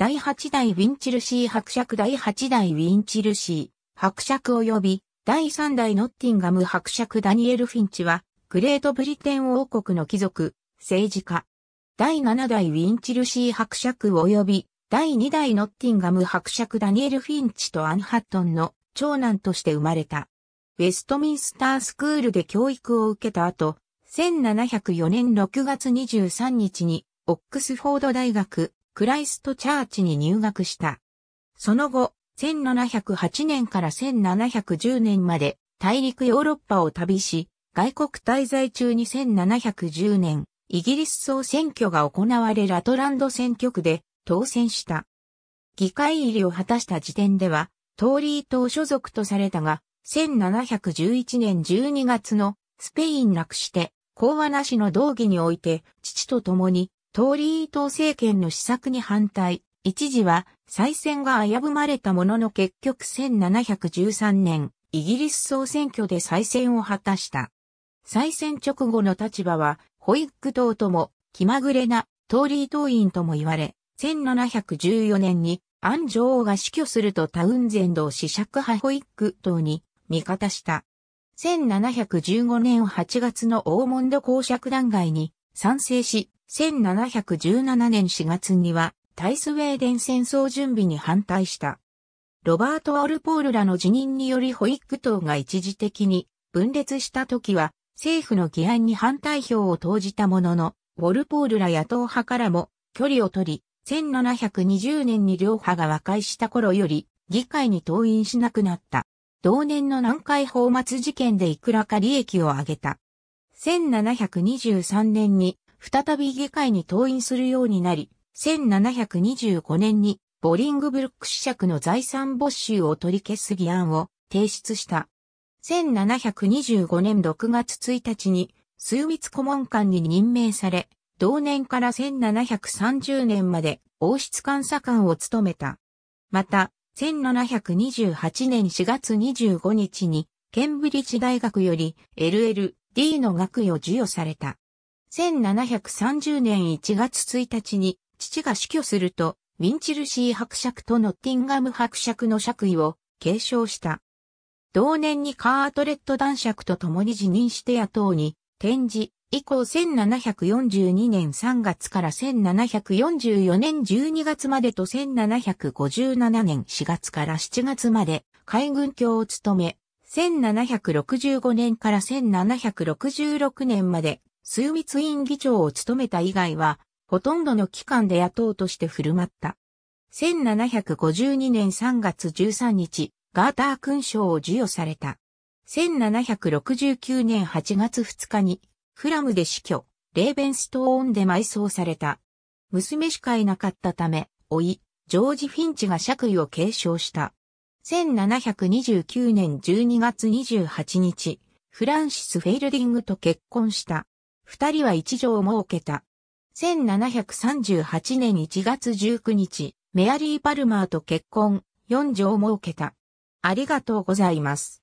第8代ウィンチルシー伯爵第8代ウィンチルシー伯爵及び第3代ノッティンガム伯爵ダニエル・フィンチはグレートブリテン王国の貴族、政治家。第7代ウィンチルシー伯爵及び第2代ノッティンガム伯爵ダニエル・フィンチとアンハットンの長男として生まれた。ウェストミンスタースクールで教育を受けた後、1704年6月23日にオックスフォード大学クライストチャーチに入学した。その後、1708年から1710年まで大陸ヨーロッパを旅し、外国滞在中に1710年、イギリス総選挙が行われラトランド選挙区で当選した。議会入りを果たした時点では、トーリー党所属とされたが、1711年12月のスペインなくして、講和なしの道義において、父と共にトーリー党政権の施策に反対、一時は再選が危ぶまれたものの結局1713年、イギリス総選挙で再選を果たした。再選直後の立場は、ホイック党とも、気まぐれな、トーリー党員とも言われ、1714年に、アン女王が死去するとタウンゼンドを死釈派ホイック党に味方した。1715年8月のオーモンド公爵弾劾に賛成し、1717年4月には、対スウェーデン戦争準備に反対した。ロバート・オルポールらの辞任によりホイック党が一時的に分裂した時は、政府の議案に反対票を投じたものの、ウォルポールら野党派からも距離を取り、1720年に両派が和解した頃より議会に党員しなくなった。同年の南海放末事件でいくらか利益を上げた。1723年に再び議会に登院するようになり、1725年にボリングブルック子爵の財産没収を取り消す議案を提出した。1725年6月1日に、ミ密顧問官に任命され、同年から1730年まで王室監査官を務めた。また、1728年4月25日に、ケンブリッジ大学より LL、D の学位を授与された。1730年1月1日に父が死去すると、ウィンチルシー伯爵とノッティンガム伯爵の爵位を継承した。同年にカートレット男爵と共に辞任して野党に転じ、以降1742年3月から1744年12月までと1757年4月から7月まで海軍卿を務め、1765年から1766年まで枢密院議長を務めた以外は、ほとんどの機関で野党として振る舞った。1752年3月13日、ガーター勲章を授与された。1769年8月2日に、フラムで死去、レーベンストーンで埋葬された。娘しかいなかったため、老い、ジョージ・フィンチが爵位を継承した。1729年12月28日、フランシス・フェイルディングと結婚した。二人は一条を設けた。1738年1月19日、メアリー・パルマーと結婚、四条を設けた。ありがとうございます。